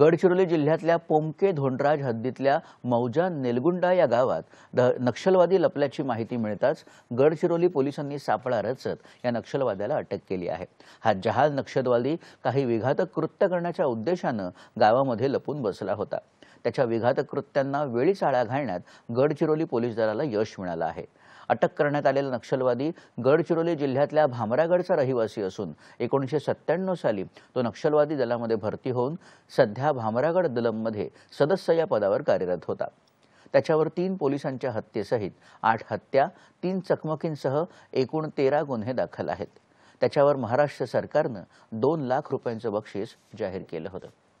गडचिरोली जिल्ह्यातल्या पोमके धोंडराज हद्दीतल्या मौजा नेलगुंडा या गावात नक्षलवादी लपल्याची माहिती मिळताच गडचिरोली पोलिसांनी सापळा रचत या नक्षलवाद्याला अटक केली आहे हा जहाल नक्षलवादी काही विघातक कृत्य करण्याच्या उद्देशानं गावामध्ये लपून बसला होता त्याच्या विघातक कृत्यांना वेळीच आळा घालण्यात गडचिरोली पोलीस दलाला यश मिळालं आहे अटक करण्यात आलेला नक्षलवादी गडचिरोली जिल्ह्यातल्या भामरागडचा रहिवासी असून एकोणीसशे सत्त्याण्णव साली तो नक्षलवादी दलामध्ये भरती होऊन सध्या सध्या भामरागड दलममध्ये सदस्य या पदावर कार्यरत होता त्याच्यावर तीन पोलिसांच्या हत्येसहित आठ हत्या तीन चकमकींसह एकूण तेरा गुन्हे दाखल आहेत त्याच्यावर महाराष्ट्र सरकारनं दोन लाख रुपयांचं बक्षीस जाहीर केलं होतं